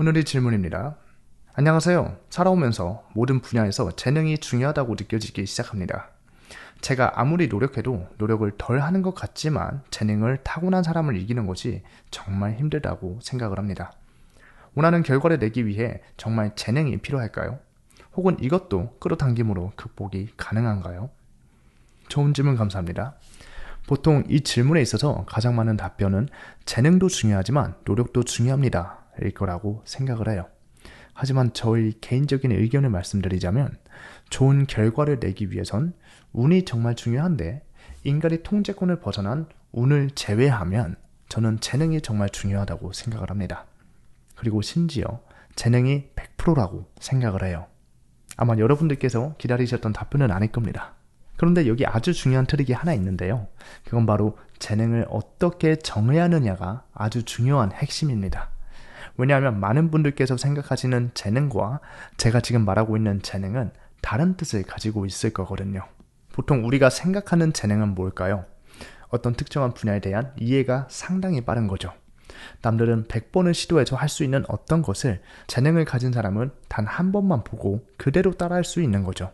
오늘의 질문입니다. 안녕하세요. 살아오면서 모든 분야에서 재능이 중요하다고 느껴지기 시작합니다. 제가 아무리 노력해도 노력을 덜 하는 것 같지만 재능을 타고난 사람을 이기는 것이 정말 힘들다고 생각을 합니다. 원하는 결과를 내기 위해 정말 재능이 필요할까요? 혹은 이것도 끌어당김으로 극복이 가능한가요? 좋은 질문 감사합니다. 보통 이 질문에 있어서 가장 많은 답변은 재능도 중요하지만 노력도 중요합니다. 일 거라고 생각을 해요. 하지만 저의 개인적인 의견을 말씀드리자면 좋은 결과를 내기 위해선 운이 정말 중요한데 인간의 통제권을 벗어난 운을 제외하면 저는 재능이 정말 중요하다고 생각을 합니다. 그리고 심지어 재능이 100%라고 생각을 해요. 아마 여러분들께서 기다리셨던 답변은 아닐 겁니다. 그런데 여기 아주 중요한 트릭이 하나 있는데요. 그건 바로 재능을 어떻게 정의하느냐가 아주 중요한 핵심입니다. 왜냐하면 많은 분들께서 생각하시는 재능과 제가 지금 말하고 있는 재능은 다른 뜻을 가지고 있을 거거든요. 보통 우리가 생각하는 재능은 뭘까요? 어떤 특정한 분야에 대한 이해가 상당히 빠른 거죠. 남들은 100번을 시도해서 할 수 있는 어떤 것을 재능을 가진 사람은 단 한 번만 보고 그대로 따라할 수 있는 거죠.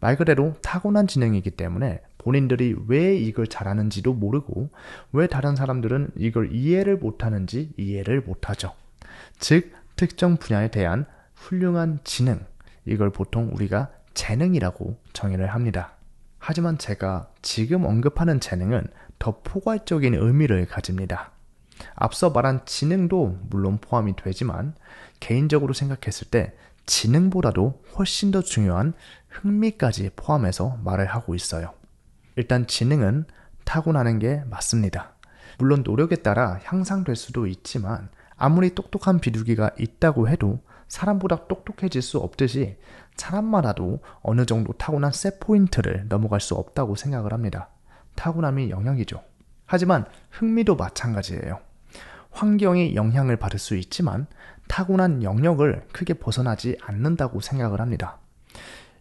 말 그대로 타고난 지능이기 때문에 본인들이 왜 이걸 잘하는지도 모르고 왜 다른 사람들은 이걸 이해를 못하는지 이해를 못하죠. 즉, 특정 분야에 대한 훌륭한 지능, 이걸 보통 우리가 재능이라고 정의를 합니다. 하지만 제가 지금 언급하는 재능은 더 포괄적인 의미를 가집니다. 앞서 말한 지능도 물론 포함이 되지만 개인적으로 생각했을 때 지능보다도 훨씬 더 중요한 흥미까지 포함해서 말을 하고 있어요. 일단 지능은 타고나는 게 맞습니다. 물론 노력에 따라 향상될 수도 있지만 아무리 똑똑한 비둘기가 있다고 해도 사람보다 똑똑해질 수 없듯이 사람마다도 어느 정도 타고난 세 포인트를 넘어갈 수 없다고 생각을 합니다. 타고남이 영향이죠. 하지만 흥미도 마찬가지예요. 환경이 영향을 받을 수 있지만 타고난 영역을 크게 벗어나지 않는다고 생각을 합니다.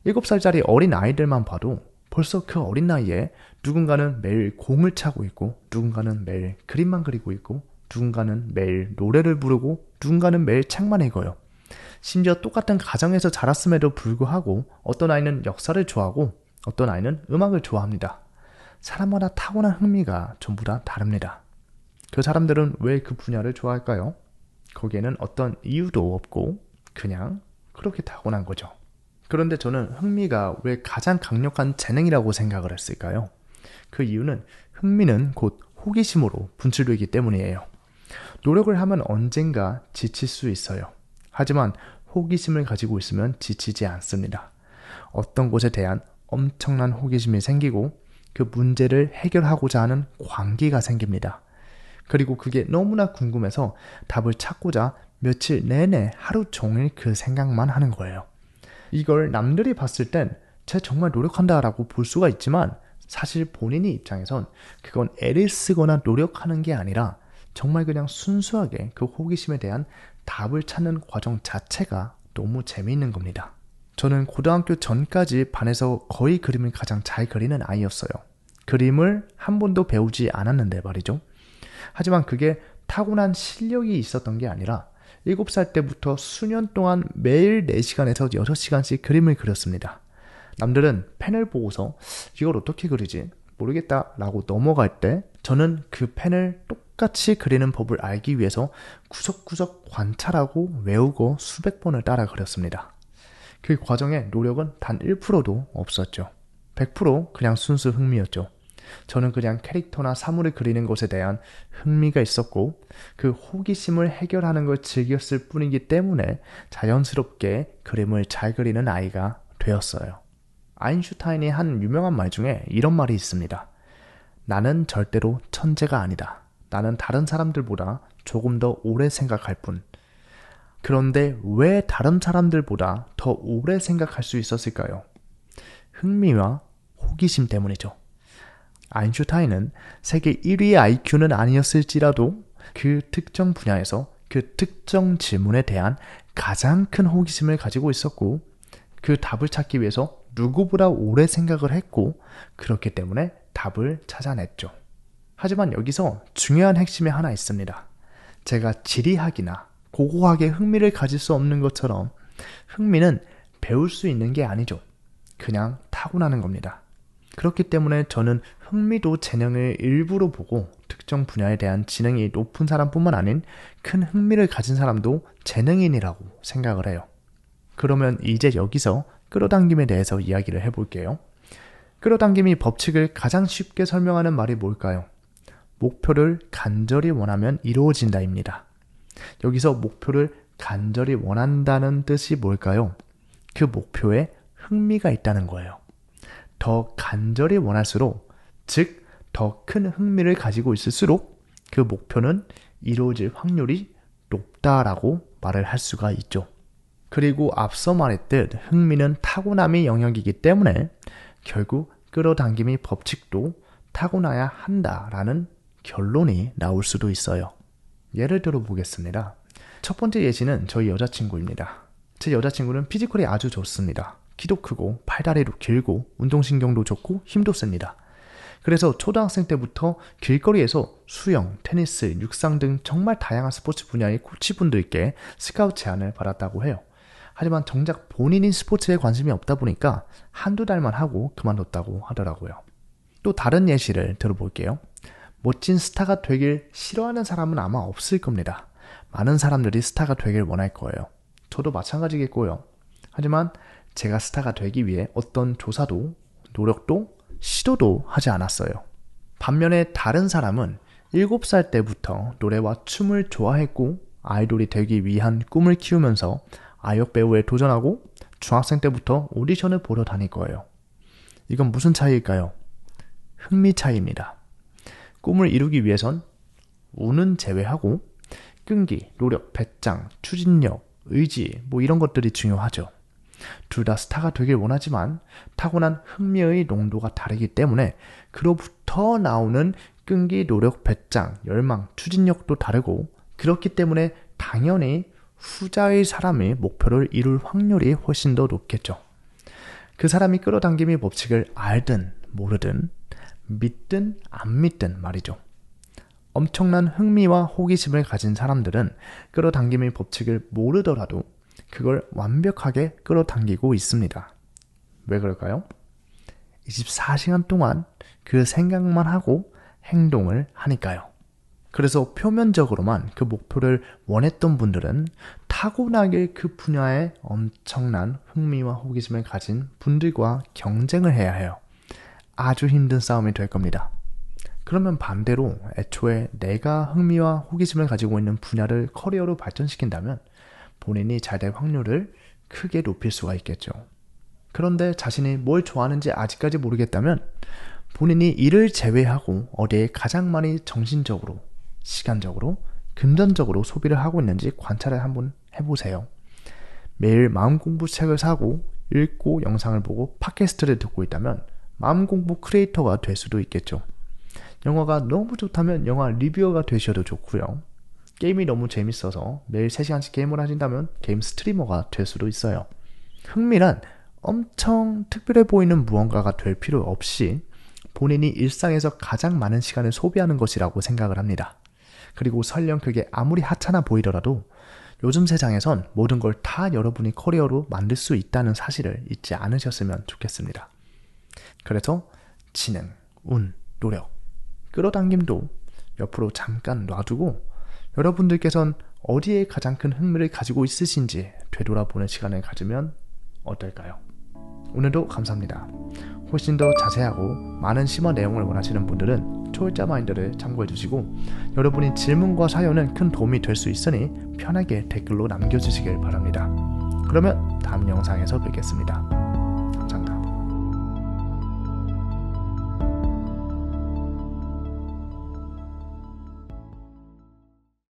7살짜리 어린 아이들만 봐도 벌써 그 어린 나이에 누군가는 매일 공을 차고 있고 누군가는 매일 그림만 그리고 있고 누군가는 매일 노래를 부르고 누군가는 매일 책만 읽어요. 심지어 똑같은 가정에서 자랐음에도 불구하고 어떤 아이는 역사를 좋아하고 어떤 아이는 음악을 좋아합니다. 사람마다 타고난 흥미가 전부 다 다릅니다. 그 사람들은 왜 그 분야를 좋아할까요? 거기에는 어떤 이유도 없고 그냥 그렇게 타고난 거죠. 그런데 저는 흥미가 왜 가장 강력한 재능이라고 생각을 했을까요? 그 이유는 흥미는 곧 호기심으로 분출되기 때문이에요. 노력을 하면 언젠가 지칠 수 있어요. 하지만 호기심을 가지고 있으면 지치지 않습니다. 어떤 곳에 대한 엄청난 호기심이 생기고 그 문제를 해결하고자 하는 광기가 생깁니다. 그리고 그게 너무나 궁금해서 답을 찾고자 며칠 내내 하루 종일 그 생각만 하는 거예요. 이걸 남들이 봤을 땐 쟤 정말 노력한다라고 볼 수가 있지만 사실 본인이 입장에선 그건 애를 쓰거나 노력하는 게 아니라 정말 그냥 순수하게 그 호기심에 대한 답을 찾는 과정 자체가 너무 재미있는 겁니다. 저는 고등학교 전까지 반에서 거의 그림을 가장 잘 그리는 아이였어요. 그림을 한 번도 배우지 않았는데 말이죠. 하지만 그게 타고난 실력이 있었던 게 아니라 7살 때부터 수년 동안 매일 4시간에서 6시간씩 그림을 그렸습니다. 남들은 펜을 보고서 이걸 어떻게 그리지? 모르겠다 라고 넘어갈 때 저는 그 펜을 똑같이 그리는 법을 알기 위해서 구석구석 관찰하고 외우고 수백 번을 따라 그렸습니다. 그 과정에 노력은 단 1%도 없었죠. 100% 그냥 순수 흥미였죠. 저는 그냥 캐릭터나 사물을 그리는 것에 대한 흥미가 있었고 그 호기심을 해결하는 걸 즐겼을 뿐이기 때문에 자연스럽게 그림을 잘 그리는 아이가 되었어요. 아인슈타인이 한 유명한 말 중에 이런 말이 있습니다. 나는 절대로 천재가 아니다. 나는 다른 사람들보다 조금 더 오래 생각할 뿐. 그런데 왜 다른 사람들보다 더 오래 생각할 수 있었을까요? 흥미와 호기심 때문이죠. 아인슈타인은 세계 1위의 IQ는 아니었을지라도 그 특정 분야에서 그 특정 질문에 대한 가장 큰 호기심을 가지고 있었고 그 답을 찾기 위해서 누구보다 오래 생각을 했고 그렇기 때문에 답을 찾아냈죠. 하지만 여기서 중요한 핵심이 하나 있습니다. 제가 지리학이나 고고학에 흥미를 가질 수 없는 것처럼 흥미는 배울 수 있는 게 아니죠. 그냥 타고나는 겁니다. 그렇기 때문에 저는 흥미도 재능을 일부러 보고 특정 분야에 대한 지능이 높은 사람뿐만 아닌 큰 흥미를 가진 사람도 재능인이라고 생각을 해요. 그러면 이제 여기서 끌어당김에 대해서 이야기를 해볼게요. 끌어당김이 법칙을 가장 쉽게 설명하는 말이 뭘까요? 목표를 간절히 원하면 이루어진다입니다. 여기서 목표를 간절히 원한다는 뜻이 뭘까요? 그 목표에 흥미가 있다는 거예요. 더 간절히 원할수록, 즉, 더 큰 흥미를 가지고 있을수록 그 목표는 이루어질 확률이 높다라고 말을 할 수가 있죠. 그리고 앞서 말했듯 흥미는 타고남의 영역이기 때문에 결국 끌어당김의 법칙도 타고나야 한다라는 결론이 나올 수도 있어요. 예를 들어 보겠습니다. 첫 번째 예시는 저희 여자친구입니다. 제 여자친구는 피지컬이 아주 좋습니다. 키도 크고 팔다리도 길고 운동신경도 좋고 힘도 셉니다. 그래서 초등학생 때부터 길거리에서 수영, 테니스, 육상 등 정말 다양한 스포츠 분야의 코치분들께 스카우트 제안을 받았다고 해요. 하지만 정작 본인인 스포츠에 관심이 없다 보니까 한두 달만 하고 그만뒀다고 하더라고요. 또 다른 예시를 들어볼게요. 멋진 스타가 되길 싫어하는 사람은 아마 없을 겁니다. 많은 사람들이 스타가 되길 원할 거예요. 저도 마찬가지겠고요. 하지만 제가 스타가 되기 위해 어떤 조사도, 노력도, 시도도 하지 않았어요. 반면에 다른 사람은 7살 때부터 노래와 춤을 좋아했고 아이돌이 되기 위한 꿈을 키우면서 아역 배우에 도전하고 중학생 때부터 오디션을 보러 다닐 거예요. 이건 무슨 차이일까요? 흥미 차이입니다. 꿈을 이루기 위해선 운은 제외하고 끈기, 노력, 배짱, 추진력, 의지 뭐 이런 것들이 중요하죠. 둘 다 스타가 되길 원하지만 타고난 흥미의 농도가 다르기 때문에 그로부터 나오는 끈기, 노력, 배짱, 열망, 추진력도 다르고 그렇기 때문에 당연히 후자의 사람의 목표를 이룰 확률이 훨씬 더 높겠죠. 그 사람이 끌어당김의 법칙을 알든 모르든 믿든 안 믿든 말이죠. 엄청난 흥미와 호기심을 가진 사람들은 끌어당김의 법칙을 모르더라도 그걸 완벽하게 끌어당기고 있습니다. 왜 그럴까요? 24시간 동안 그 생각만 하고 행동을 하니까요. 그래서 표면적으로만 그 목표를 원했던 분들은 타고나게 그 분야에 엄청난 흥미와 호기심을 가진 분들과 경쟁을 해야 해요. 아주 힘든 싸움이 될 겁니다. 그러면 반대로 애초에 내가 흥미와 호기심을 가지고 있는 분야를 커리어로 발전시킨다면 본인이 잘 될 확률을 크게 높일 수가 있겠죠. 그런데 자신이 뭘 좋아하는지 아직까지 모르겠다면 본인이 일을 제외하고 어디에 가장 많이 정신적으로 시간적으로, 금전적으로 소비를 하고 있는지 관찰을 한번 해보세요. 매일 마음 공부 책을 사고 읽고 영상을 보고 팟캐스트를 듣고 있다면 마음 공부 크리에이터가 될 수도 있겠죠. 영화가 너무 좋다면 영화 리뷰어가 되셔도 좋고요. 게임이 너무 재밌어서 매일 3시간씩 게임을 하신다면 게임 스트리머가 될 수도 있어요. 흥미란 엄청 특별해 보이는 무언가가 될 필요 없이 본인이 일상에서 가장 많은 시간을 소비하는 것이라고 생각을 합니다. 그리고 설령 그게 아무리 하찮아 보이더라도 요즘 세상에선 모든 걸 다 여러분이 커리어로 만들 수 있다는 사실을 잊지 않으셨으면 좋겠습니다. 그래서 지능, 운, 노력, 끌어당김도 옆으로 잠깐 놔두고 여러분들께선 어디에 가장 큰 흥미를 가지고 있으신지 되돌아보는 시간을 가지면 어떨까요? 오늘도 감사합니다. 훨씬 더 자세하고 많은 심화 내용을 원하시는 분들은 초월자 마인드를 참고해 주시고 여러분의 질문과 사연은 큰 도움이 될 수 있으니 편하게 댓글로 남겨주시길 바랍니다. 그러면 다음 영상에서 뵙겠습니다.